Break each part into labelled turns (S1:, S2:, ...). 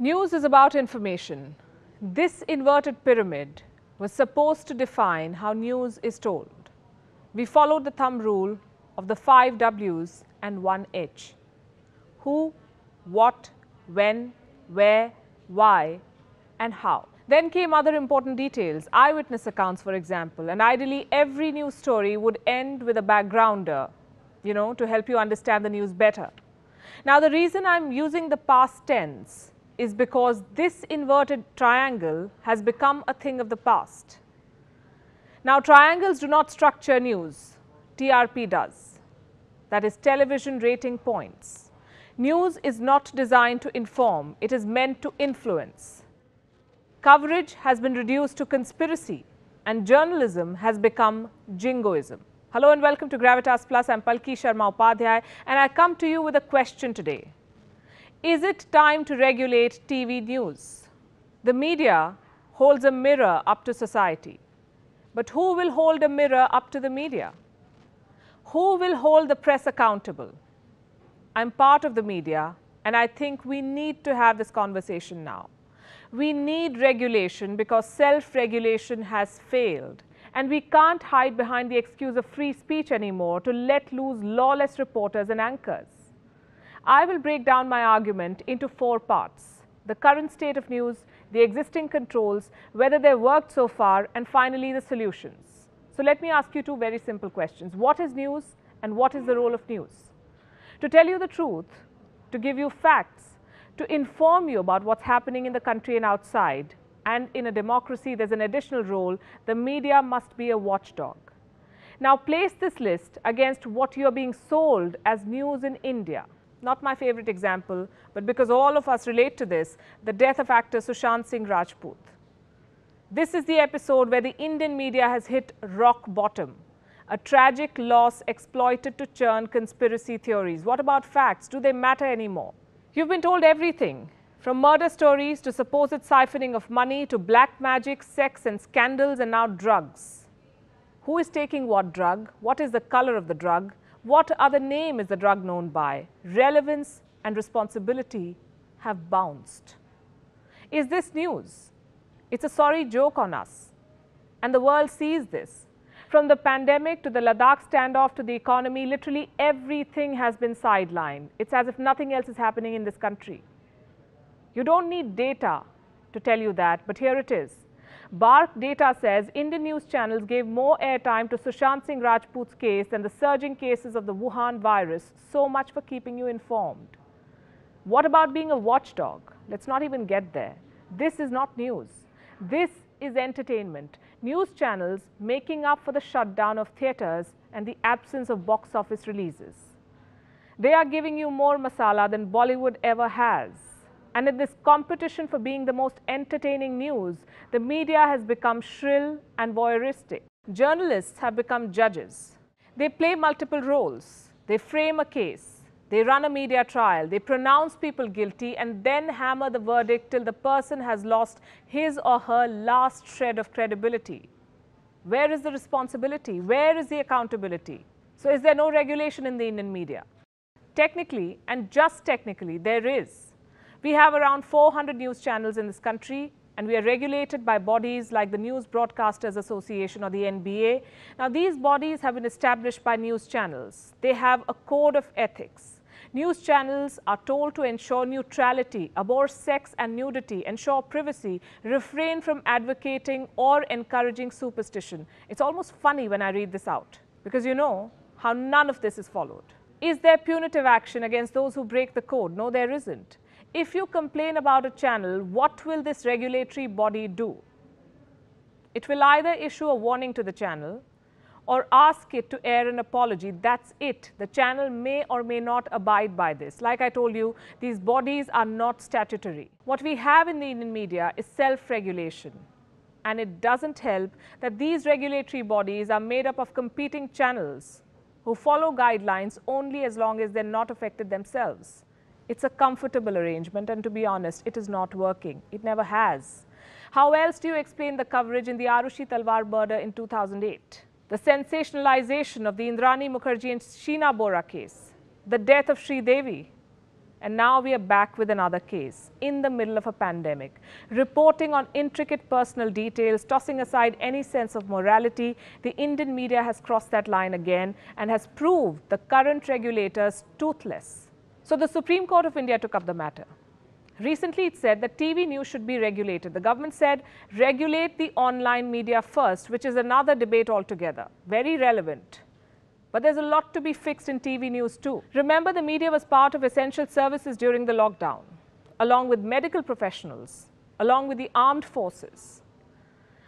S1: News is about information. This inverted pyramid was supposed to define how news is told. We followed the thumb rule of the five W's and one H. Who, what, when, where, why and how. Then came other important details, eyewitness accounts for example, and ideally every news story would end with a backgrounder, you know, to help you understand the news better. Now the reason I'm using the past tense is because this inverted triangle has become a thing of the past. Now, triangles do not structure news, TRP does, that is television rating points. News is not designed to inform, it is meant to influence. Coverage has been reduced to conspiracy and journalism has become jingoism. Hello and welcome to Gravitas Plus. I'm Palki Sharma Upadhyay and I come to you with a question today. Is it time to regulate TV news? The media holds a mirror up to society. But who will hold a mirror up to the media? Who will hold the press accountable? I'm part of the media, and I think we need to have this conversation now. We need regulation because self regulation has failed. And we can't hide behind the excuse of free speech anymore to let loose lawless reporters and anchors. I will break down my argument into four parts. The current state of news, the existing controls, whether they worked so far, and finally the solutions. So let me ask you two very simple questions. What is news and what is the role of news? To tell you the truth, to give you facts, to inform you about what's happening in the country and outside, and in a democracy there's an additional role, the media must be a watchdog. Now place this list against what you're being sold as news in India not my favorite example, but because all of us relate to this, the death of actor Sushant Singh Rajput. This is the episode where the Indian media has hit rock bottom. A tragic loss exploited to churn conspiracy theories. What about facts? Do they matter anymore? You've been told everything from murder stories to supposed siphoning of money to black magic, sex and scandals, and now drugs. Who is taking what drug? What is the color of the drug? What other name is the drug known by? Relevance and responsibility have bounced. Is this news? It's a sorry joke on us. And the world sees this. From the pandemic to the Ladakh standoff to the economy, literally everything has been sidelined. It's as if nothing else is happening in this country. You don't need data to tell you that, but here it is. Bark data says Indian news channels gave more airtime to Sushant Singh Rajput's case than the surging cases of the Wuhan virus. So much for keeping you informed. What about being a watchdog? Let's not even get there. This is not news. This is entertainment. News channels making up for the shutdown of theatres and the absence of box office releases. They are giving you more masala than Bollywood ever has. And in this competition for being the most entertaining news, the media has become shrill and voyeuristic. Journalists have become judges. They play multiple roles. They frame a case. They run a media trial. They pronounce people guilty and then hammer the verdict till the person has lost his or her last shred of credibility. Where is the responsibility? Where is the accountability? So is there no regulation in the Indian media? Technically, and just technically, there is. We have around 400 news channels in this country, and we are regulated by bodies like the News Broadcasters Association or the NBA. Now, these bodies have been established by news channels. They have a code of ethics. News channels are told to ensure neutrality, abhor sex and nudity, ensure privacy, refrain from advocating or encouraging superstition. It's almost funny when I read this out because you know how none of this is followed. Is there punitive action against those who break the code? No, there isn't if you complain about a channel, what will this regulatory body do? It will either issue a warning to the channel or ask it to air an apology. That's it. The channel may or may not abide by this. Like I told you, these bodies are not statutory. What we have in the Indian media is self-regulation. And it doesn't help that these regulatory bodies are made up of competing channels who follow guidelines only as long as they're not affected themselves. It's a comfortable arrangement, and to be honest, it is not working. It never has. How else do you explain the coverage in the Arushi Talwar murder in 2008? The sensationalization of the Indrani Mukherjee and Sheena Bora case, the death of Sri Devi, and now we are back with another case in the middle of a pandemic, reporting on intricate personal details, tossing aside any sense of morality. The Indian media has crossed that line again and has proved the current regulators toothless. So the Supreme Court of India took up the matter. Recently, it said that TV news should be regulated. The government said, regulate the online media first, which is another debate altogether. Very relevant. But there's a lot to be fixed in TV news too. Remember, the media was part of essential services during the lockdown, along with medical professionals, along with the armed forces.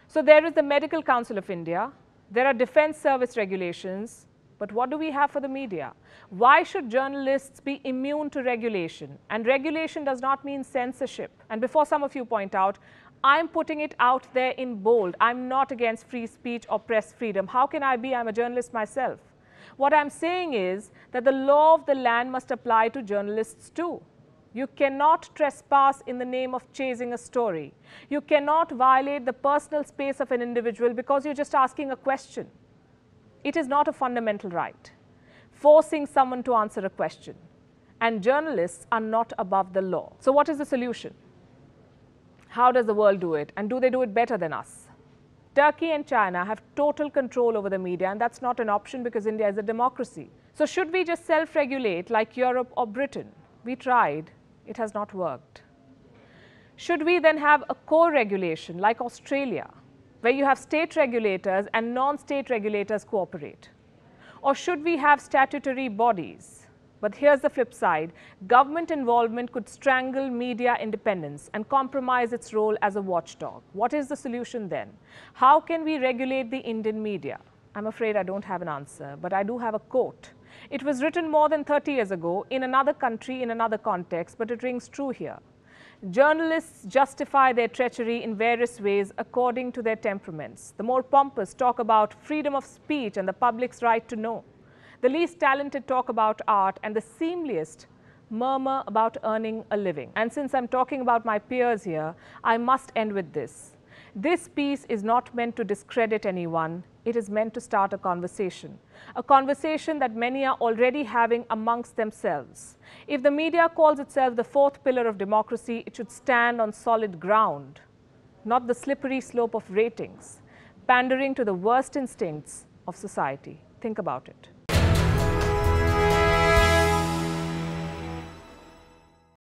S1: So there is the Medical Council of India. There are defense service regulations. But what do we have for the media? Why should journalists be immune to regulation? And regulation does not mean censorship. And before some of you point out, I'm putting it out there in bold. I'm not against free speech or press freedom. How can I be? I'm a journalist myself. What I'm saying is that the law of the land must apply to journalists too. You cannot trespass in the name of chasing a story. You cannot violate the personal space of an individual because you're just asking a question. It is not a fundamental right. Forcing someone to answer a question. And journalists are not above the law. So what is the solution? How does the world do it? And do they do it better than us? Turkey and China have total control over the media, and that's not an option because India is a democracy. So should we just self-regulate like Europe or Britain? We tried. It has not worked. Should we then have a co-regulation like Australia? where you have state regulators and non-state regulators cooperate? Or should we have statutory bodies? But here's the flip side. Government involvement could strangle media independence and compromise its role as a watchdog. What is the solution then? How can we regulate the Indian media? I'm afraid I don't have an answer, but I do have a quote. It was written more than 30 years ago in another country, in another context, but it rings true here. Journalists justify their treachery in various ways according to their temperaments. The more pompous talk about freedom of speech and the public's right to know. The least talented talk about art and the seemliest murmur about earning a living. And since I'm talking about my peers here, I must end with this. This piece is not meant to discredit anyone. It is meant to start a conversation, a conversation that many are already having amongst themselves. If the media calls itself the fourth pillar of democracy, it should stand on solid ground, not the slippery slope of ratings, pandering to the worst instincts of society. Think about it.